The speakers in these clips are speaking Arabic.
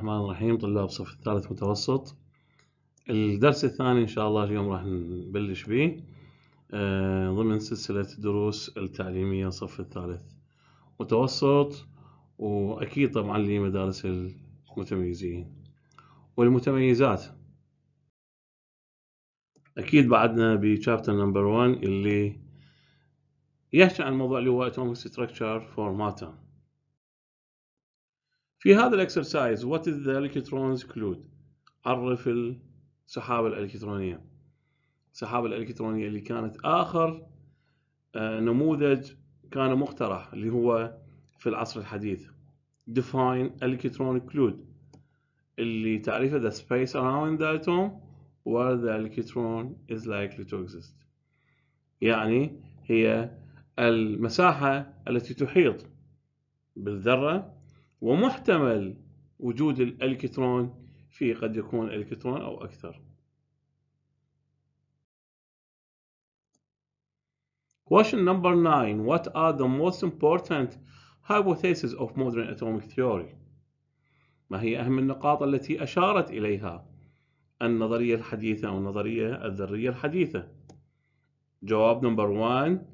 الرحمن الرحيم طلاب صف الثالث متوسط الدرس الثاني إن شاء الله اليوم راح نبلش به آه، ضمن سلسلة الدروس التعليمية صف الثالث متوسط وأكيد طبعا لمدارس المتميزين والمتميزات أكيد بعدنا بشابتر نمبر 1 اللي يحكي عن موضوع اللي هو ستراكشر فور ماتر في هذا الاكسرسايز وات از ذا الكترونز كلود عرف السحابه الالكترونيه السحابه الالكترونيه اللي كانت اخر آه، نموذج كان مقترح اللي هو في العصر الحديث define electronic كلود اللي تعريفه the space around the atom where the electron is likely to exist يعني هي المساحة التي تحيط بالذرة ومحتمل وجود الالكترون في قد يكون الكترون او اكثر Question number 9 What are the most important hypotheses of modern atomic theory? ما هي أهم النقاط التي أشارت إليها النظرية الحديثة أو النظرية الذرية الحديثة؟ جواب نمبر 1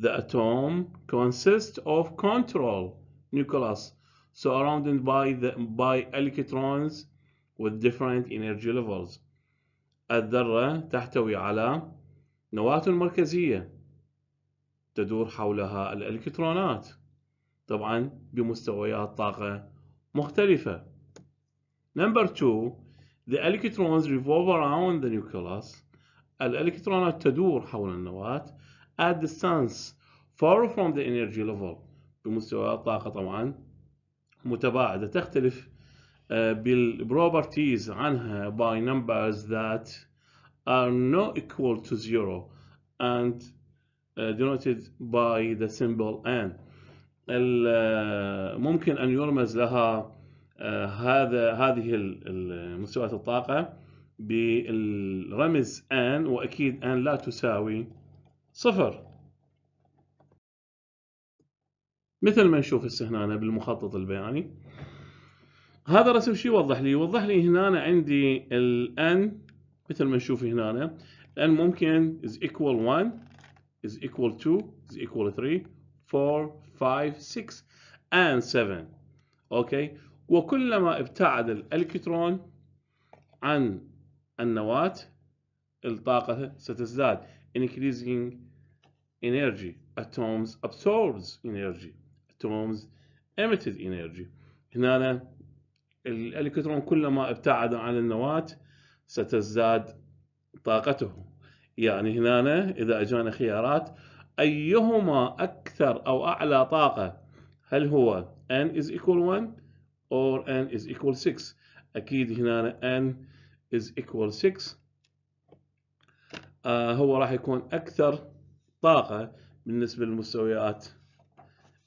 The atom consists of control nucleus surrounded by, the, by electrons with different energy levels. الذرة تحتوي على نواة مركزية تدور حولها الإلكترونات طبعا بمستويات طاقة مختلفة. Number two, the electrons revolve around the nucleus. الإلكترونات تدور حول النواة at distance far from the energy level بمستويات طاقة طبعا متباعدة تختلف آه، بالبروبرتيز عنها by numbers that are not equal to zero and آه، denoted by the symbol n آه، ممكن أن يرمز لها هذا هذه مستويات الطاقة بالرمز n وأكيد n لا تساوي صفر مثل ما نشوف هسه هنا بالمخطط البياني هذا الرسم شو يوضح لي؟ يوضح لي هنا أنا عندي n مثل ما نشوف هنا أنا الان ممكن is equal 1 is equal 2 is equal 3 4 5 6 and 7 اوكي وكلما ابتعد الالكترون عن النواة الطاقة ستزداد increasing energy atoms absorbs energy الالكترونز emitted energy هنا الالكترون كلما ابتعد عن النواة ستزداد طاقته يعني هنا إذا أجانا خيارات أيهما أكثر أو أعلى طاقة هل هو N is equal 1 or N is equal 6 أكيد هنا N is equal 6 آه هو راح يكون أكثر طاقة بالنسبة للمستويات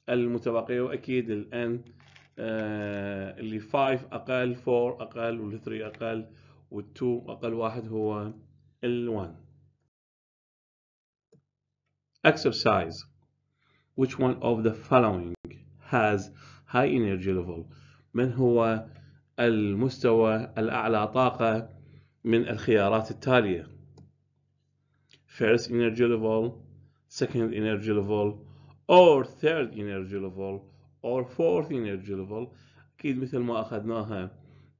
المتبقيه واكيد الان آه اللي 5 اقل 4 اقل وال 3 اقل وال 2 اقل واحد هو ال 1 exercise which one of the following has high energy level من هو المستوى الأعلى طاقة من الخيارات التالية first energy level second energy level or third energy level or fourth energy level اكيد مثل ما اخذناها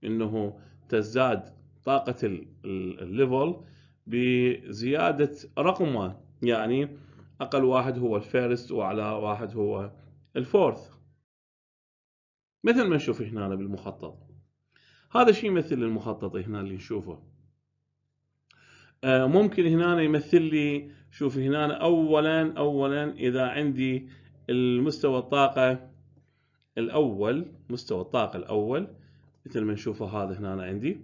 انه تزداد طاقة الليفل بزيادة رقمه يعني اقل واحد هو الفيرست واعلى واحد هو الفورث مثل ما نشوف هنا بالمخطط هذا شيء يمثل المخطط هنا اللي نشوفه آه، ممكن هنا يمثل لي شوف هنا أنا أولا أولا إذا عندي المستوى الطاقة الأول مستوى الطاقة الأول مثل ما نشوفه هذا هنا أنا عندي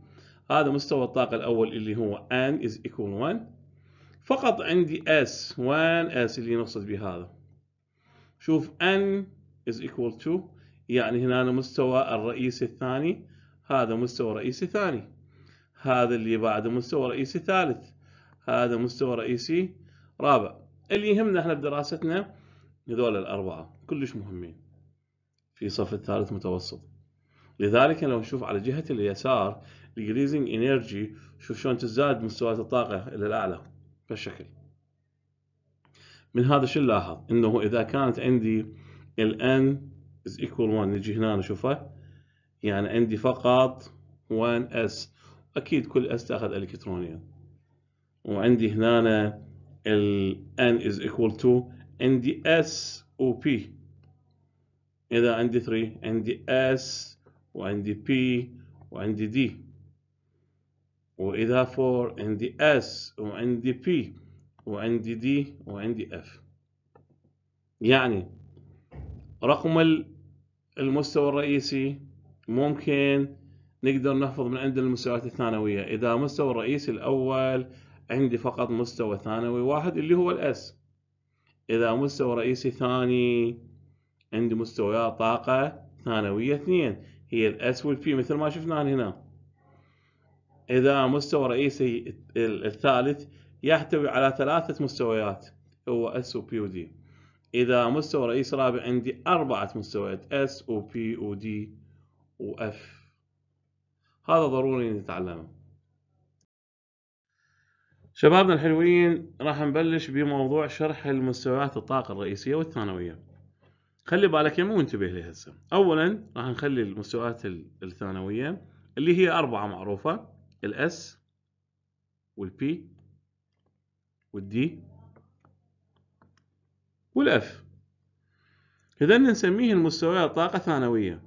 هذا مستوى الطاقة الأول اللي هو N is equal 1 فقط عندي S 1 S اللي نقصد به هذا شوف N is equal to يعني هنا مستوى الرئيس الثاني هذا مستوى رئيسي ثاني هذا اللي بعده مستوى رئيسي ثالث هذا مستوى رئيسي رابع اللي يهمنا احنا بدراستنا هذول الأربعة كلش مهمين في صف الثالث متوسط لذلك لو نشوف على جهة اليسار الجريزنج انرجي شوف شلون تزداد مستويات الطاقة إلى الأعلى بالشكل من هذا شو نلاحظ انه اذا كانت عندي ال n is equal 1 نجي هنا نشوفه يعني عندي فقط 1 s اكيد كل s تاخذ الكترونيا وعندي هنا ال n is equal to عندي s و p إذا عندي 3 عندي s وعندي p وعندي d وإذا 4 عندي s وعندي p وعندي d وعندي f يعني رقم المستوى الرئيسي ممكن نقدر نحفظ من عند المستويات الثانوية إذا المستوى الرئيسي الأول عندي فقط مستوى ثانوي واحد اللي هو الاس اذا مستوى رئيسي ثاني عندي مستويات طاقة ثانوية اثنين هي الاس والبي مثل ما شفنا هنا اذا مستوى رئيسي الثالث يحتوي على ثلاثة مستويات هو اس وبي ودي اذا مستوى رئيسي رابع عندي اربعة مستويات اس وبي ودي واف هذا ضروري نتعلمه شبابنا الحلوين راح نبلش بموضوع شرح المستويات الطاقة الرئيسية والثانوية خلي بالك يا مو انتبه لي هسه اولا راح نخلي المستويات الثانوية اللي هي اربعة معروفة الاس والبي والدي والاف اذا نسميه المستويات طاقة ثانوية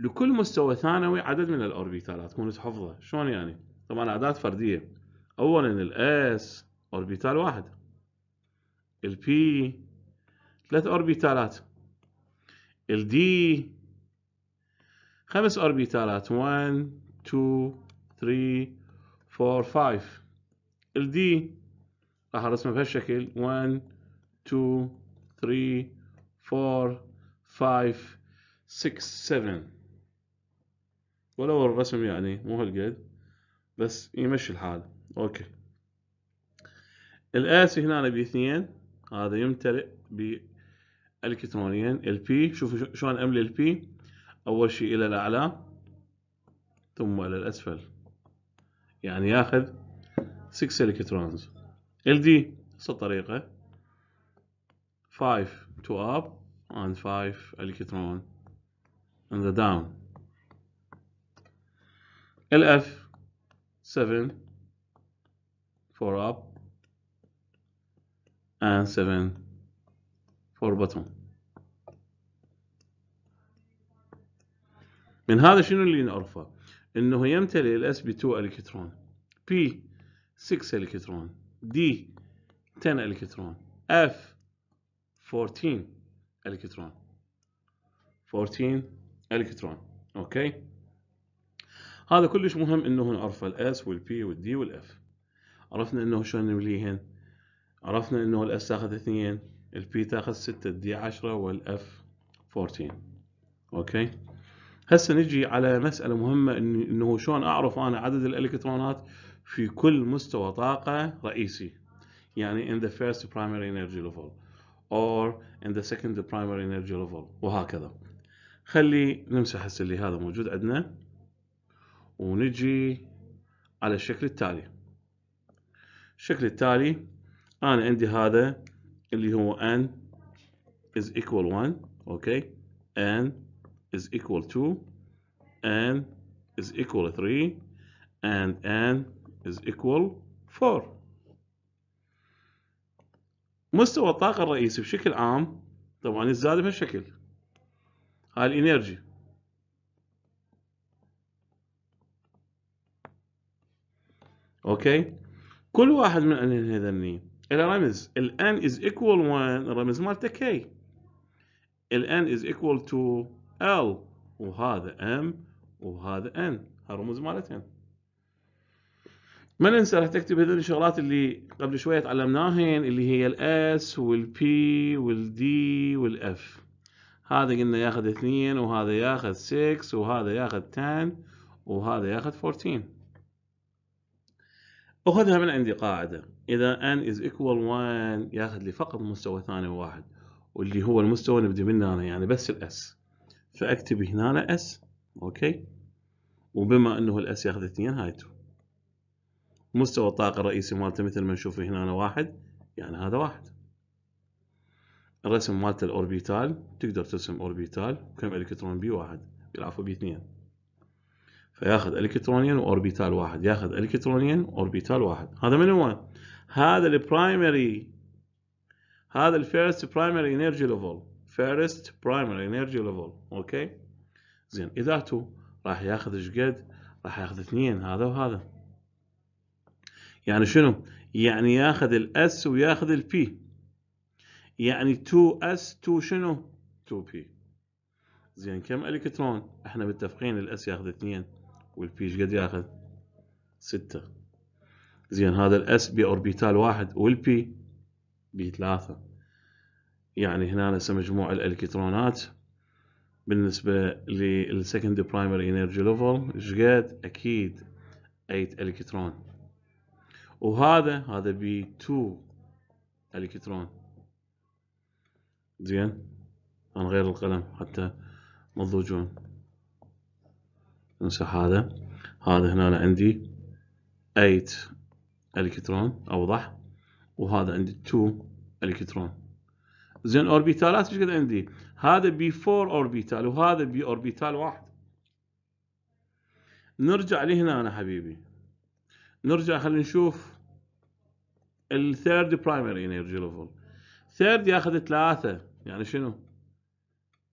لكل مستوى ثانوي عدد من الاوربيتالات كون تحفظه شلون يعني طبعا اعداد فردية اولا الاس اوربيتال واحد البي ثلاث اوربيتالات الدي خمس اوربيتالات 1 2 3 4 5 الدي راح ارسمه بهالشكل 1 2 3 4 5 6 7 ولو الرسم يعني مو هالقد بس يمشي الحال اوكي الاسي هنا 2 هذا يمتلئ بالكترونين البي شوفوا شلون املي البي اول شيء الى الاعلى ثم الى الاسفل يعني ياخذ 6 الكترونز ال دي نفس الطريقه 5 to up and 5 الكترون ان the down الاف 7 for up and 7 for bottom من هذا شنو اللي نعرفه انه يمتلئ الاس ب 2 الكترون بي 6 الكترون دي 10 الكترون اف 14 الكترون 14 الكترون اوكي هذا كلش مهم انه نعرفه الاس والبي والدي والاف عرفنا انه شلون نمليهن عرفنا انه الاس تاخذ اثنين البي تاخذ ستة الدي عشرة والاف 14 اوكي هسه نجي على مسألة مهمة انه شلون اعرف انا عدد الالكترونات في كل مستوى طاقة رئيسي يعني in the first primary energy level or in the second primary energy level وهكذا خلي نمسح هسه اللي هذا موجود عندنا ونجي على الشكل التالي الشكل التالي انا عندي هذا اللي هو n is equal 1 اوكي n is equal 2 n is equal 3 and n is equal 4 مستوى الطاقة الرئيسي بشكل عام طبعا الزاد بهالشكل هاي الانرجي اوكي كل واحد من هذني إلى رمز الان is equal 1 الرمز مالته k الان is equal to l وهذا m وهذا n هالرموز مالتهن ما ننسى راح تكتب هذول الشغلات اللي قبل شوية تعلمناهن اللي هي الاس والبي والدي والاف هذا قلنا ياخذ اثنين وهذا ياخذ 6 وهذا ياخذ 10 وهذا ياخذ 14 أخذها من عندي قاعدة إذا n is equal 1 ياخذ لي فقط مستوى ثاني واحد واللي هو المستوى نبدي منه أنا يعني بس s فأكتب هنا s أوكي وبما أنه s ياخذ 2 هاي 2 مستوى الطاقة الرئيسي مالته مثل ما نشوف هنا أنا واحد يعني هذا واحد الرسم مالته الأوربيتال تقدر ترسم أوربيتال كم إلكترون بي واحد بالعفو بي اثنين فياخذ الكترونيا واوربيتال واحد ياخذ الكترونيا واوربيتال واحد هذا من هو؟ هذا البرايمري هذا الفيرست برايمري انرجي ليفل فيرست برايمري انرجي ليفل اوكي زين اذا تو راح ياخذ ايش قد؟ راح ياخذ اثنين هذا وهذا يعني شنو؟ يعني ياخذ الاس وياخذ البي يعني 2s 2 شنو؟ 2p زين كم الكترون؟ احنا متفقين الاس ياخذ اثنين والبي قد ياخذ؟ ستة زين هذا الاس بي اوربيتال واحد والبي بي ثلاثة يعني هنا هسه مجموع الالكترونات بالنسبة للسكند برايمري انرجي ليفل شقد اكيد 8 الكترون وهذا هذا بي 2 الكترون زين انا غير القلم حتى ما تضوجون انسح هذا هذا هنا عندي 8 الكترون اوضح وهذا عندي 2 الكترون زين اوربيتالات ايش قد عندي هذا بي 4 اوربيتال وهذا بي اوربيتال واحد نرجع لهنا انا حبيبي نرجع خلينا نشوف الثيرد برايمري انرجي ليفل ثيرد ياخذ ثلاثة يعني شنو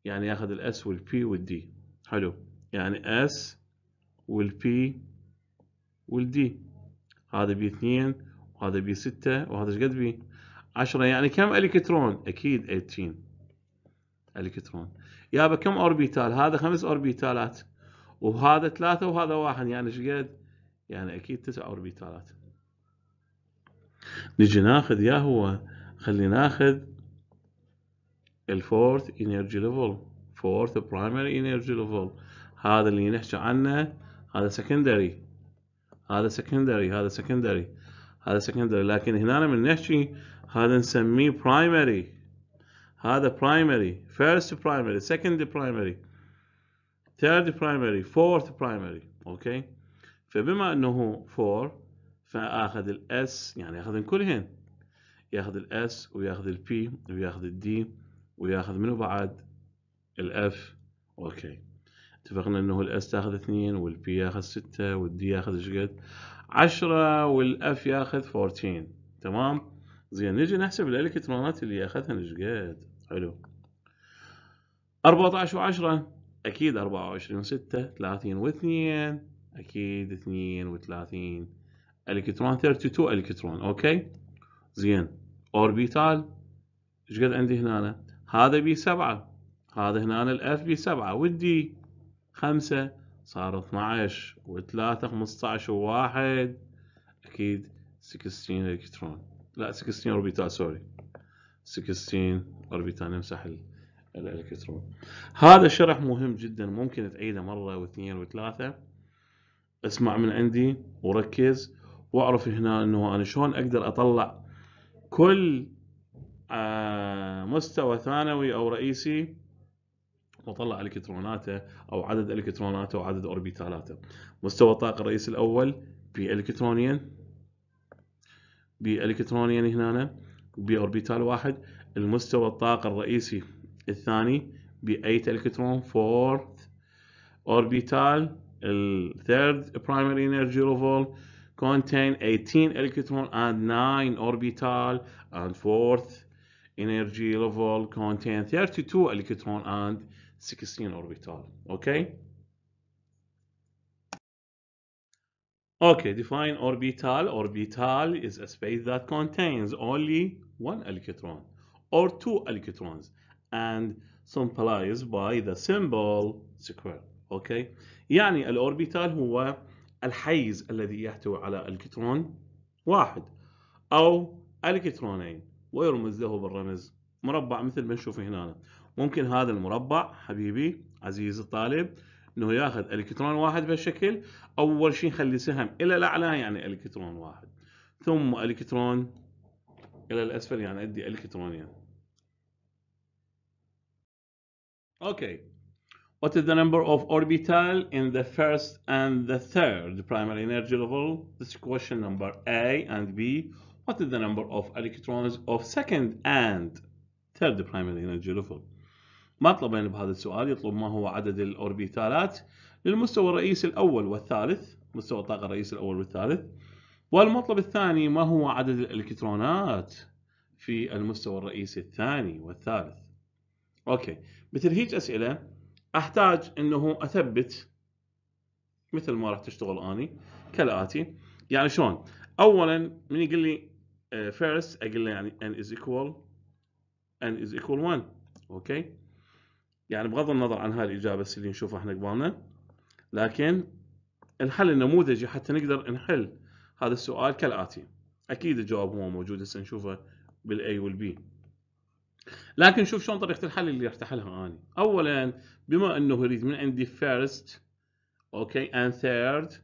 يعني ياخذ الاس والبي والدي حلو يعني اس والبي والدي هذا بي 2 وهذا بي 6 وهذا ايش قد بي 10 يعني كم الكترون اكيد 18 الكترون يابا كم اوربيتال هذا خمس اوربيتالات وهذا ثلاثة وهذا واحد يعني ايش قد يعني اكيد تسع اوربيتالات نجي ناخذ يا هو خلي ناخذ الفورث انرجي ليفل فورث برايمري انرجي ليفل هذا اللي نحكي عنه هذا سكندري هذا سكندري هذا سكندري هذا سكندري لكن هنا من نحكي هذا نسميه برايمري هذا برايمري فيرست برايمري سكند برايمري ثيرد برايمري فورث برايمري اوكي فبما انه فور فاخذ الاس يعني ياخذن كلهن ياخذ الاس وياخذ البي وياخذ الدي وياخذ منه بعد الاف اوكي okay. اتفقنا انه الاس تاخذ اثنين والبي ياخذ ستة والدي ياخذ ايش قد؟ 10 والاف ياخذ 14 تمام؟ زين نجي نحسب الالكترونات اللي اخذها ايش قد؟ حلو 14 و10 اكيد 24 و6 30 و2 اكيد 32 الكترون 32 الكترون اوكي؟ زين اوربيتال ايش قد عندي هنا؟ هذا بي 7 هذا هنا الاف بي 7 والدي خمسة صار 12 و3 15 و1 أكيد 16 إلكترون لا 16 أوربيتال سوري 16 أوربيتال نمسح الإلكترون هذا الشرح مهم جدا ممكن تعيده مرة واثنين وثلاثة اسمع من عندي وركز واعرف هنا انه انا شلون اقدر اطلع كل آه، مستوى ثانوي او رئيسي وطلع الكتروناته او عدد الكتروناته وعدد اوربيتالاته مستوى الطاقة الرئيسي الاول بي الكترونيا بي الكترونيا هنا بي اوربيتال واحد المستوى الطاقة الرئيسي الثاني بي 8 الكترون فورث اوربيتال الثيرد primary energy level contain 18 electron and 9 orbital and fourth energy level contain 32 electron and 16 orbital. Okay? Okay, define orbital. Orbital is a space that contains only one electron or two electrons and symbolized by the symbol square. Okay? يعني الأوربيتال هو الحيز الذي يحتوي على الكترون واحد أو الكترونين ويرمز له بالرمز مربع مثل ما نشوف هنا ممكن هذا المربع حبيبي عزيز الطالب انه ياخذ الكترون واحد بهالشكل اول شيء نخلي سهم الى الاعلى يعني الكترون واحد ثم الكترون الى الاسفل يعني ادي الكترونين اوكي What is the number of orbital in the first and the third primary energy level? This is question number A and B. What is the number of electrons of second and third primary energy level? مطلبين بهذا السؤال يطلب ما هو عدد الأوربيتالات للمستوى الرئيسي الأول والثالث مستوى الطاقة الرئيسي الأول والثالث والمطلب الثاني ما هو عدد الإلكترونات في المستوى الرئيسي الثاني والثالث أوكي مثل هيك أسئلة أحتاج أنه أثبت مثل ما راح تشتغل أني كالآتي يعني شلون أولا من يقول لي فيرست آه، أقول له يعني n is equal n is equal 1 أوكي يعني بغض النظر عن هاي الإجابة اللي نشوفها احنا قبالنا لكن الحل النموذجي حتى نقدر نحل هذا السؤال كالآتي أكيد الجواب هو موجود هسه نشوفه والـ B لكن شوف شلون طريقة الحل اللي راح تحلها أنا أولا بما أنه يريد من عندي first أوكي and third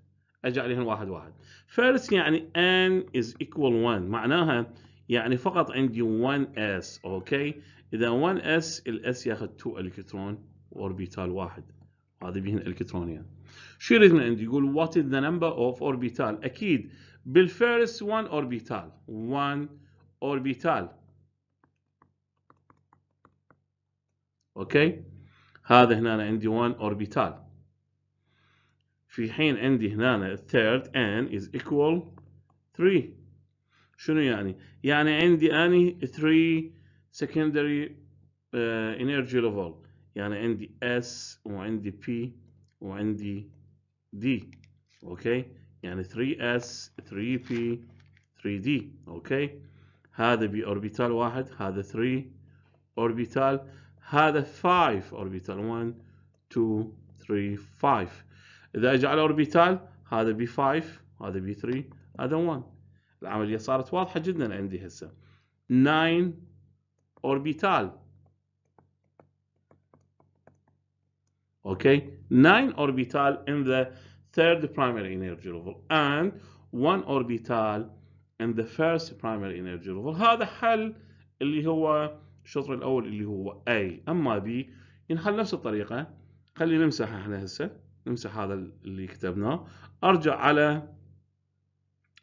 أجي عليهم واحد واحد first يعني n is equal 1 معناها يعني فقط عندي 1s اوكي اذا 1 s الاس ياخذ 2 الكترون واوربيتال واحد هذه بهن الكترونين شو يريد من عندي يقول وات از ذا نمبر اوف اوربيتال اكيد بالفيرست 1 اوربيتال 1 اوربيتال اوكي هذا هنا عندي 1 اوربيتال في حين عندي هنا الثيرد n از ايكوال 3 شنو يعني؟ يعني عندي اني 3 secondary uh, energy level يعني عندي S وعندي P وعندي D اوكي يعني 3S 3P 3D اوكي هذا بي اوربيتال واحد هذا 3 اوربيتال هذا 5 اوربيتال 1 2 3 5 اذا اجعل اوربيتال هذا بي 5 هذا بي 3 هذا 1 العمليه صارت واضحه جدا عندي هسه 9 اوربيتال اوكي 9 اوربيتال in the third primary energy level and 1 اوربيتال in the first primary energy level. هذا حل اللي هو الشطر الأول اللي هو A أما B ينحل نفس الطريقة خلينا نمسح احنا هسه نمسح هذا اللي كتبناه أرجع على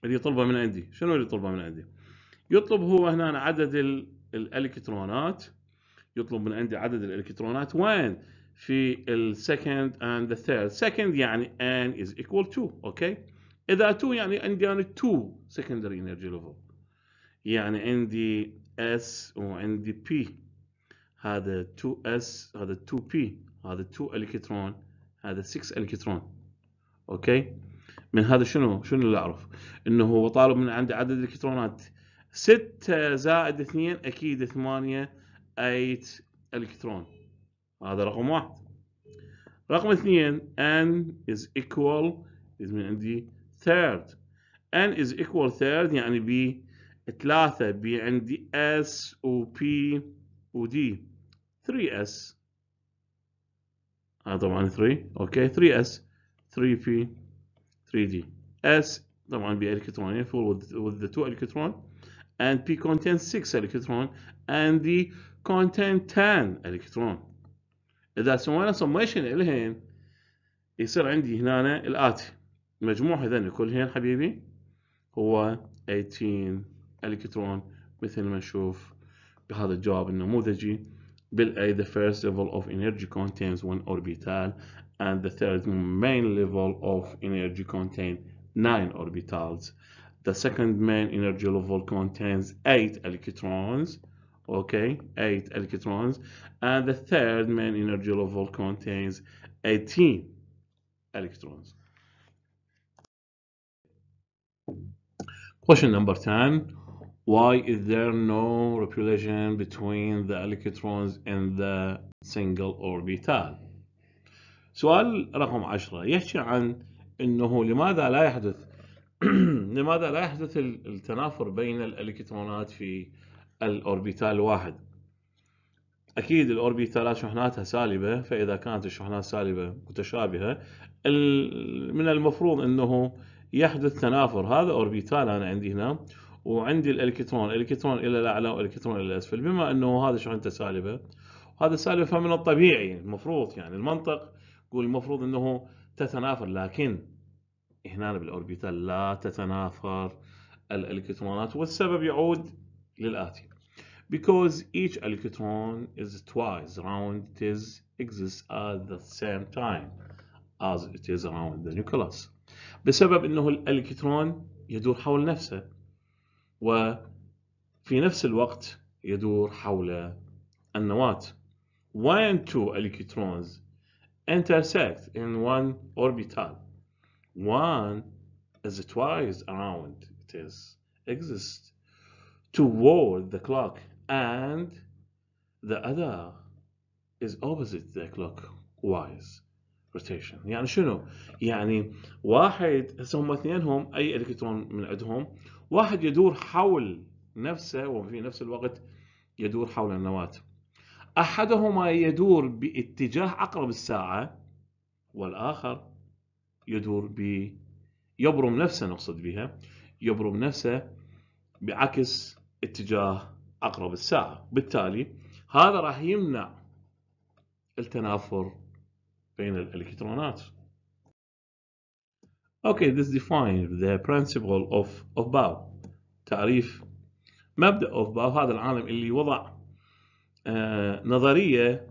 اللي يطلبه من عندي شنو اللي يطلبه من عندي يطلب هو هنا عدد الالكترونات يطلب من عندي عدد الالكترونات وين؟ في السكند and the third second يعني n is equal to اوكي اذا 2 يعني عندي انا 2 secondary energy level يعني عندي s وعندي p هذا 2s هذا 2p هذا 2 الكترون هذا 6 الكترون اوكي من هذا شنو شنو اللي اعرف انه هو طالب من عندي عدد الكترونات 6 زائد 2 اكيد 8 8 الكترون هذا رقم واحد رقم اثنين n is equal من عندي third n is equal third يعني ب ثلاثة ب عندي s و p و d 3s هذا طبعا 3 اوكي 3s 3p 3d s طبعا ب الكترونين full with the two الكترون and p contains 6 electron and d contain 10 الكترون اذا سوينا summation الهين يصير عندي هنا الاتي المجموع هذين كلهن حبيبي هو 18 الكترون مثل ما نشوف بهذا الجواب النموذجي بالاي the first level of energy contains one orbital and the third main level of energy contains nine orbitals the second main energy level contains eight electrons, okay, eight electrons, and the third main energy level contains 18 electrons. Question number 10. Why is there no repulsion between the electrons in the single orbital? سؤال رقم 10 يحكي عن انه لماذا لا يحدث لماذا لا يحدث التنافر بين الالكترونات في الاوربيتال واحد اكيد الاوربيتالات شحناتها سالبه فاذا كانت الشحنات سالبه متشابهه من المفروض انه يحدث تنافر هذا اوربيتال انا عندي هنا وعندي الالكترون الكترون الى الاعلى والكترون الى الاسفل بما انه هذا شحنته سالبه وهذا سالبه فمن الطبيعي المفروض يعني المنطق يقول المفروض انه تتنافر لكن هنا بالاوربيتال لا تتنافر الالكترونات والسبب يعود للاتي because each electron is twice round it is exists at the same time as it is around the nucleus بسبب انه الالكترون يدور حول نفسه وفي نفس الوقت يدور حول النواة when two electrons intersect in one orbital one is twice around it is exist toward the clock and the other is opposite the clockwise rotation يعني شنو؟ يعني واحد هسه هم اثنينهم اي الكترون من عندهم واحد يدور حول نفسه وفي نفس الوقت يدور حول النواة احدهما يدور باتجاه عقرب الساعة والاخر يدور ب يبرم نفسه نقصد بها يبرم نفسه بعكس اتجاه عقرب الساعه بالتالي هذا راح يمنع التنافر بين الالكترونات Okay, this defines the principle of, of باو تعريف مبدأ of باو هذا العالم اللي وضع آه، نظرية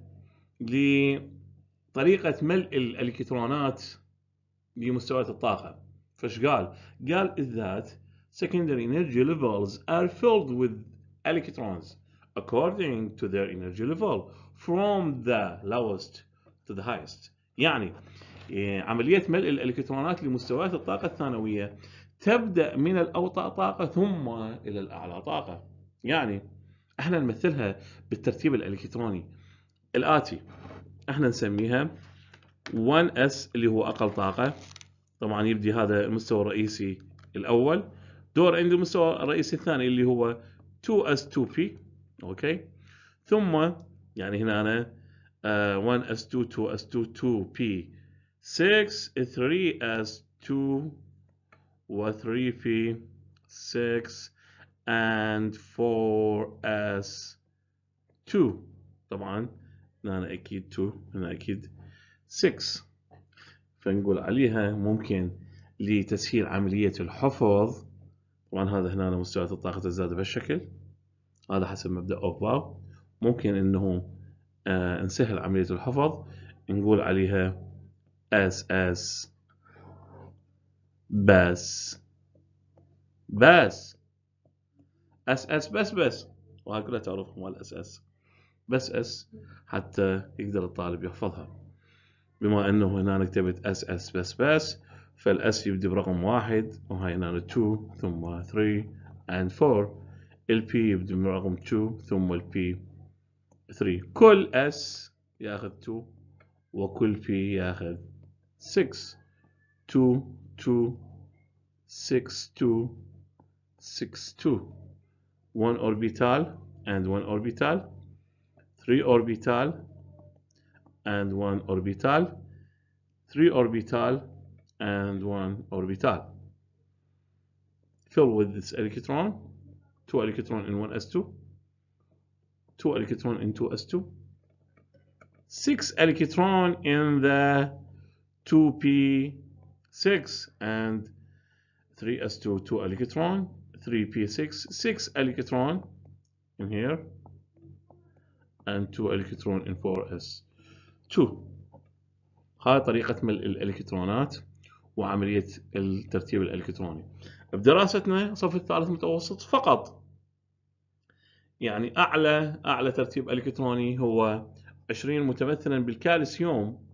لطريقة ملء الإلكترونات بمستويات الطاقة فش قال؟ قال that secondary energy levels are filled with electrons according to their energy level from the lowest to the highest يعني إيه، عملية ملء الإلكترونات لمستويات الطاقة الثانوية تبدأ من الأوطى طاقة ثم إلى الأعلى طاقة يعني احنا نمثلها بالترتيب الإلكتروني الآتي احنا نسميها 1s اللي هو اقل طاقه طبعا يبدي هذا المستوى الرئيسي الاول دور عند المستوى الرئيسي الثاني اللي هو 2s2p اوكي ثم يعني هنا انا 1s2 2s2 2p 6 3s2 و 3p 6 and 4s2 طبعا هنا اكيد 2 هنا اكيد 6 فنقول عليها ممكن لتسهيل عملية الحفظ طبعا هذا هنا مستويات الطاقة تزداد بهالشكل هذا حسب مبدأ أوباو ممكن انه آه نسهل عملية الحفظ نقول عليها اس اس بس بس اس اس بس بس وهكذا تعرف مال اس اس بس اس حتى يقدر الطالب يحفظها بما انه هنا كتبت اس اس بس بس فالاس يبدي برقم واحد وهاي هنا 2 ثم 3 and 4 البي يبدي برقم 2 ثم البي 3 كل اس ياخذ 2 وكل بي ياخذ 6 2 2 6 2 6 2 1 اوربيتال and 1 اوربيتال 3 اوربيتال and one orbital, three orbital and one orbital. Fill with this electron, two electron in one S2, two electron in two S2, six electron in the 2p6 and 3s2 2 electron 3p6 6 electron in here and 2 electron in 4s شوف هاي طريقة ملء الإلكترونات وعملية الترتيب الإلكتروني بدراستنا صف الثالث متوسط فقط يعني أعلى أعلى ترتيب إلكتروني هو 20 متمثلا بالكالسيوم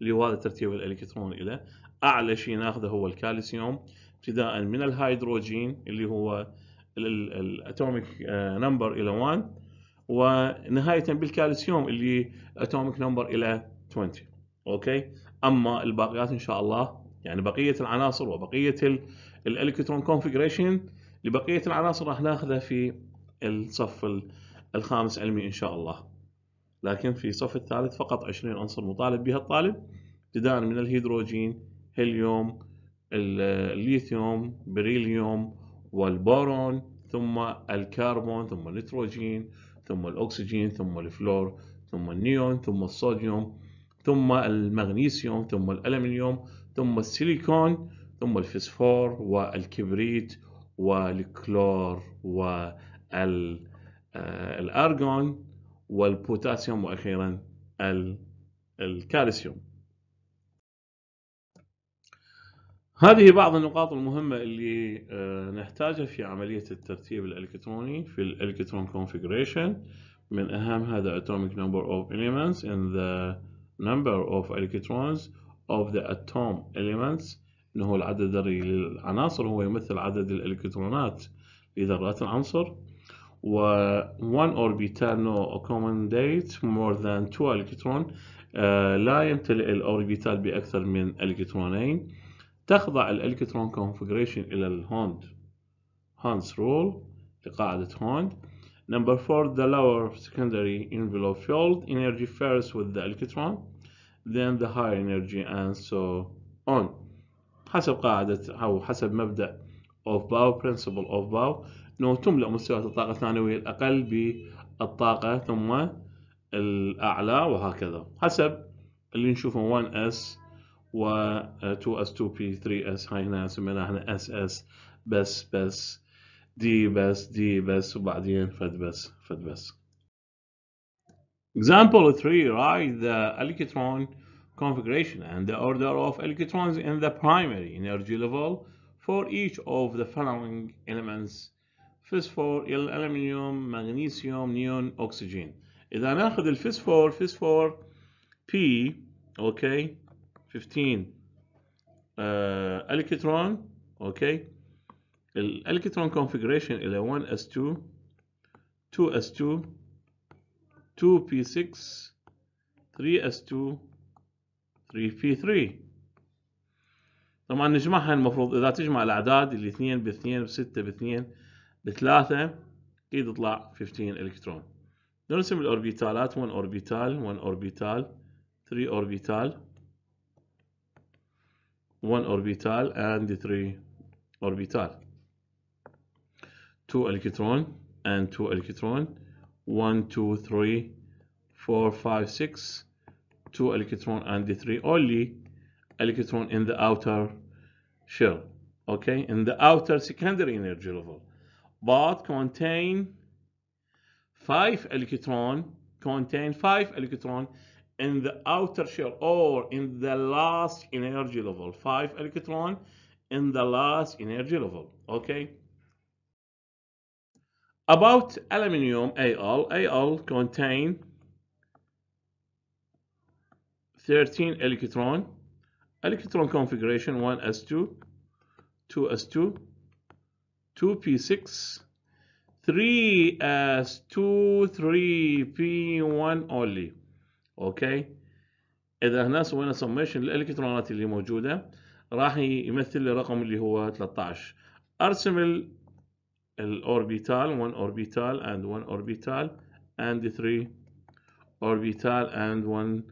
اللي هو هذا الترتيب الإلكتروني له أعلى شيء ناخذه هو الكالسيوم ابتداء من الهيدروجين اللي هو الاتوميك نمبر آه، الى 1 ونهايه بالكالسيوم اللي اتوميك نمبر الى 20 اوكي اما الباقيات ان شاء الله يعني بقيه العناصر وبقيه الالكترون كونفجريشن لبقيه العناصر راح ناخذها في الصف الخامس علمي ان شاء الله لكن في الصف الثالث فقط 20 عنصر مطالب بها الطالب ابتداء من الهيدروجين هيليوم الليثيوم بريليوم والبورون ثم الكربون ثم النيتروجين ثم الأكسجين ثم الفلور ثم النيون ثم الصوديوم ثم المغنيسيوم ثم الألمنيوم ثم السيليكون ثم الفسفور والكبريت والكلور والأرجون آه، والبوتاسيوم وأخيرا الكالسيوم هذه بعض النقاط المهمة اللي آه، نحتاجها في عملية الترتيب الإلكتروني في الإلكترون كونفيجريشن من أهمها the atomic number of elements and the number of electrons of the atom elements إنه العدد الذري للعناصر هو يمثل عدد الإلكترونات لذرات العنصر و one orbital no accommodate more than two electron آه، لا يمتلئ الأوربيتال بأكثر من إلكترونين تخضع الإلكترون كونفجريشن إلى الهوند هانس رول لقاعدة هوند نمبر 4 the lower secondary envelope field energy first with the electron then the higher energy and so on حسب قاعدة أو حسب مبدأ of Bow principle of Bow أنه تملأ مستويات الطاقة الثانوية الأقل بالطاقة ثم الأعلى وهكذا حسب اللي نشوفه 1s و 2s 2p 3s هاي سميناها اس اس بس بس دي بس دي بس وبعدين فد بس فد بس Example 3 write the electron configuration and the order of electrons in the primary energy level for each of the following elements phosphor aluminum magnesium neon oxygen إذا ناخذ الفسفور فسفور P أوكي 15 الكترون uh, اوكي الالكترون configuration الى 1 s2 2 s2 2 p6 3 s2 3 p3 طبعا نجمعها يعني المفروض اذا تجمع الاعداد الاثنين باثنين بستة باثنين بثلاثة اكيد يطلع 15 الكترون نرسم الاوربيتالات 1 اوربيتال 1 اوربيتال 3 اوربيتال one orbital and three orbital two electron and two electron one two three four five six two electron and the three only electron in the outer shell okay in the outer secondary energy level but contain five electron contain five electron in the outer shell or in the last energy level, 5 electron in the last energy level, okay? About aluminum Al, Al contain 13 electron, electron configuration 1s2, 2s2, 2p6, 3s2, 3p1 only. اوكي اذا هنا سوينا سميشن للالكترونات اللي موجوده راح يمثل لي رقم اللي هو 13 ارسم الاوربيتال 1 اوربيتال اند 1 اوربيتال اند 3 اوربيتال اند 1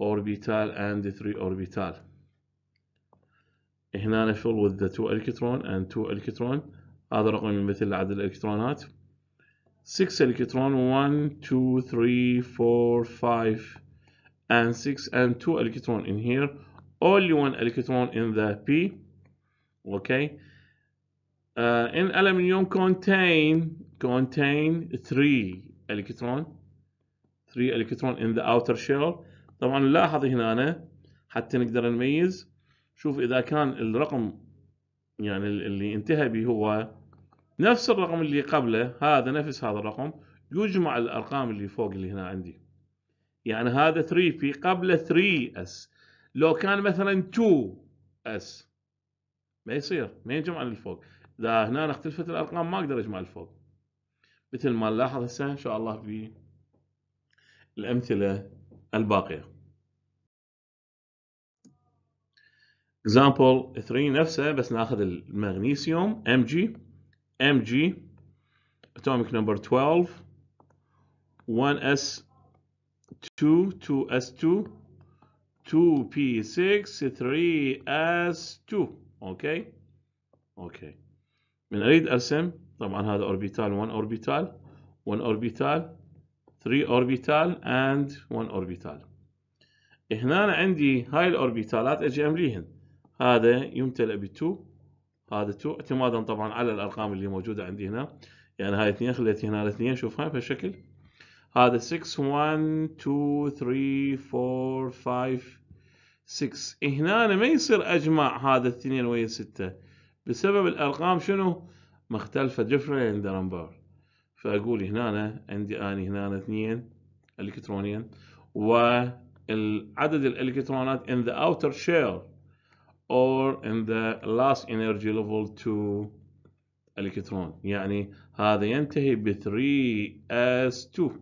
اوربيتال اند 3 اوربيتال هنا fill with the 2 الكترون and 2 الكترون هذا رقم يمثل عدد الالكترونات 6 الكترون 1 2 3 4 5 and 6 and 2 electron in here only one electron in the p okay uh, in aluminum contain contain 3 electron 3 electron in the outer shell طبعا نلاحظ هنا أنا حتى نقدر نميز شوف إذا كان الرقم يعني اللي انتهى به هو نفس الرقم اللي قبله هذا نفس هذا الرقم يجمع الأرقام اللي فوق اللي هنا عندي يعني هذا 3 في قبل 3 s لو كان مثلا 2 s ما يصير ما يجمع اللي فوق اذا هنا اختلفت الارقام ما اقدر اجمع فوق مثل ما نلاحظ هسه ان شاء الله في الامثله الباقيه example 3 نفسه بس ناخذ المغنيسيوم Mg Mg atomic number 12 1s 2 2s2 2p6 3s2 اوكي اوكي من اريد ارسم طبعا هذا اوربيتال 1 اوربيتال 1 اوربيتال 3 اوربيتال اند 1 اوربيتال هنا أنا عندي هاي الاوربيتالات اجي امليهن هذا يمتلئ ب 2 هذا 2 اعتمادا طبعا على الارقام اللي موجوده عندي هنا يعني هاي 2 خليت هنا 2 شوف هاي بهالشكل هذا 6 1 2 3 4 5 6 هنا ما يصير اجمع هذا الاثنين ويا 6 بسبب الارقام شنو مختلفه different number فاقول هنا عندي اني هنا اثنين الكترونيا والعدد الالكترونات in the outer shell or in the last energy level 2 الكترون يعني هذا ينتهي ب 3s2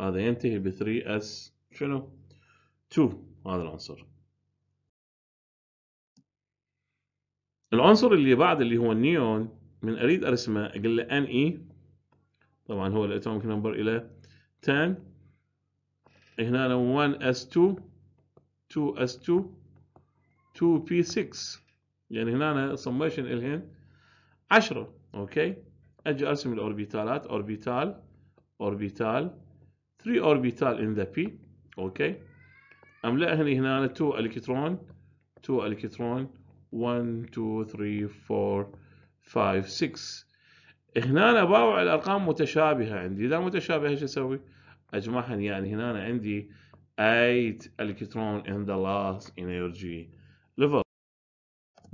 هذا ينتهي ب 3 s شنو 2 هذا العنصر العنصر اللي بعد اللي هو النيون من اريد ارسمه اقول له ان اي e. طبعا هو الاتوميك نمبر الى 10 هنا 1 s 2 2 s 2 2 p 6 يعني هنا سميشن الهن 10 اوكي اجي ارسم الاوربيتالات اوربيتال اوربيتال 3 orbital in the p اوكي املأها هنا 2 الكترون 2 الكترون 1 2 3 4 5 6 هنا باوع الارقام متشابهه عندي اذا متشابهه شو اسوي؟ اجمعها يعني هنا أنا عندي 8 الكترون in the last energy level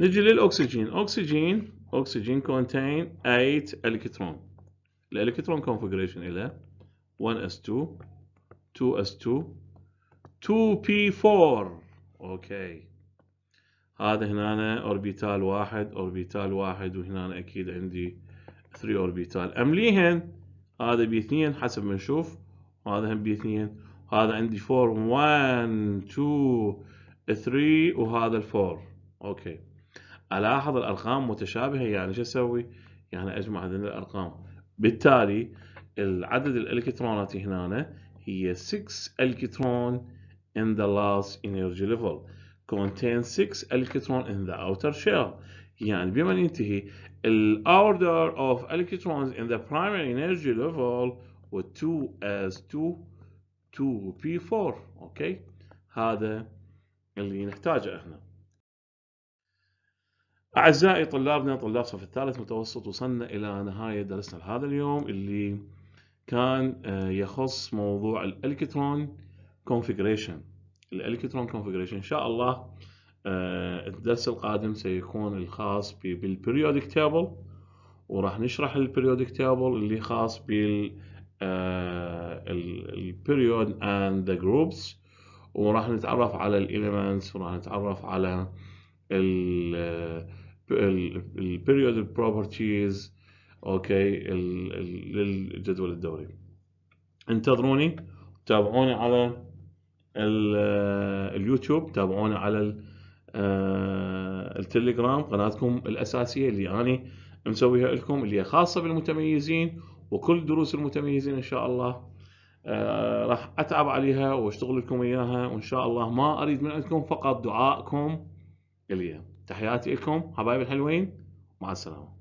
نجي للاكسجين اكسجين اكسجين contain 8 الكترون الالكترون configuration الى 1s2 2s2 2p4 اوكي هذا هنا اوربيتال واحد اوربيتال واحد وهنا اكيد عندي 3 اوربيتال امليهن هذا بي 2 حسب ما نشوف وهذا هم بي 2 هذا عندي 4 1 2 3 وهذا ال4 اوكي الاحظ الارقام متشابهه يعني شو اسوي؟ يعني اجمع هذه الارقام بالتالي العدد الالكترونات هنا هي 6 الكترون in the last energy level contain 6 الكترون in the outer shell يعني بما ينتهي ال order of electrons in the primary energy level و 2s2 2p4 اوكي هذا اللي نحتاجه احنا اعزائي طلابنا نعم طلاب صف الثالث متوسط وصلنا الى نهايه درسنا لهذا اليوم اللي كان آه، يخص موضوع الالكترون كونفجريشن الالكترون كونفجريشن ان شاء الله آه، الدرس القادم سيكون الخاص بالبريودك تابل وراح نشرح البريودك تابل اللي خاص بال البريود اند ذا جروبس وراح نتعرف على الاليمنتس وراح نتعرف على البريود آه، بروبرتيز اوكي للجدول الدوري انتظروني تابعوني على آه، اليوتيوب تابعوني على آه، التليجرام قناتكم الاساسيه اللي انا مسويها لكم اللي هي خاصه بالمتميزين وكل دروس المتميزين ان شاء الله آه، راح اتعب عليها واشتغل لكم اياها وان شاء الله ما اريد من عندكم فقط دعائكم الي تحياتي لكم حبايب الحلوين مع السلامه